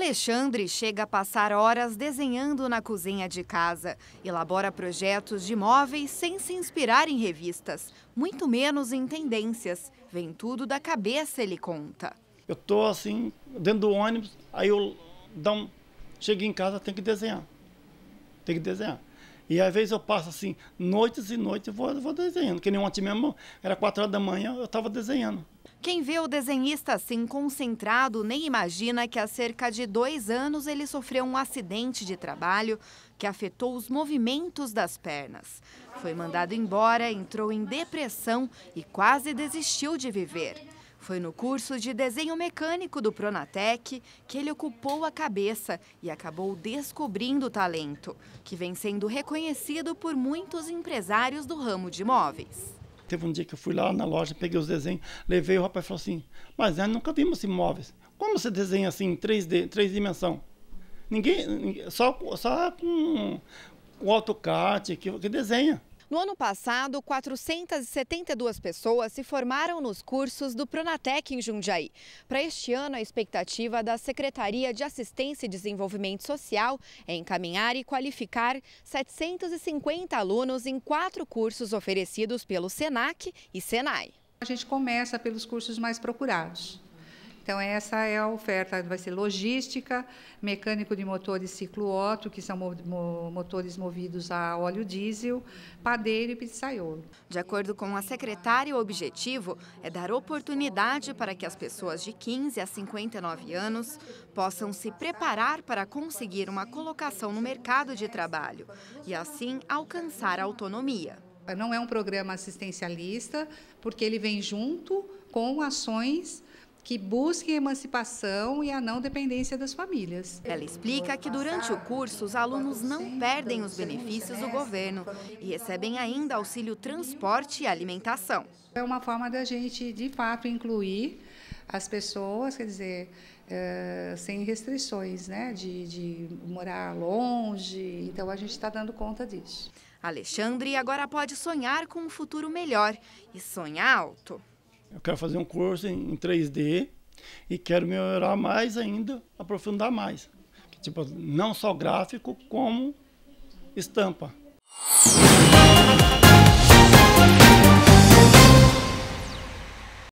Alexandre chega a passar horas desenhando na cozinha de casa. Elabora projetos de móveis sem se inspirar em revistas, muito menos em tendências. Vem tudo da cabeça, ele conta. Eu tô assim, dentro do ônibus, aí eu dá um... cheguei em casa, tem que desenhar. Tem que desenhar. E às vezes eu passo assim, noites e noites, eu vou, vou desenhando. Que nem ontem mesmo, era 4 horas da manhã, eu estava desenhando. Quem vê o desenhista assim concentrado nem imagina que há cerca de dois anos ele sofreu um acidente de trabalho que afetou os movimentos das pernas. Foi mandado embora, entrou em depressão e quase desistiu de viver. Foi no curso de desenho mecânico do Pronatec que ele ocupou a cabeça e acabou descobrindo o talento, que vem sendo reconhecido por muitos empresários do ramo de imóveis. Teve um dia que eu fui lá na loja, peguei os desenhos, levei o rapaz e falou assim: Mas nós né, nunca vimos imóveis. Como você desenha assim em 3D, três dimensão? Ninguém, só, só com o AutoCAD que, que desenha. No ano passado, 472 pessoas se formaram nos cursos do Pronatec em Jundiaí. Para este ano, a expectativa é da Secretaria de Assistência e Desenvolvimento Social é encaminhar e qualificar 750 alunos em quatro cursos oferecidos pelo SENAC e SENAI. A gente começa pelos cursos mais procurados então, essa é a oferta. Vai ser logística, mecânico de motores ciclo-otto, que são mo mo motores movidos a óleo diesel, padeiro e pizzaiolo. De acordo com a secretária, o objetivo é dar oportunidade para que as pessoas de 15 a 59 anos possam se preparar para conseguir uma colocação no mercado de trabalho e, assim, alcançar a autonomia. Não é um programa assistencialista, porque ele vem junto com ações que busquem emancipação e a não dependência das famílias. Ela explica que durante o curso os alunos não perdem os benefícios do governo e recebem ainda auxílio transporte e alimentação. É uma forma da gente, de fato, incluir as pessoas, quer dizer, eh, sem restrições, né, de, de morar longe. Então a gente está dando conta disso. Alexandre agora pode sonhar com um futuro melhor e sonhar alto. Eu quero fazer um curso em, em 3D e quero melhorar mais ainda, aprofundar mais. Tipo, não só gráfico, como estampa.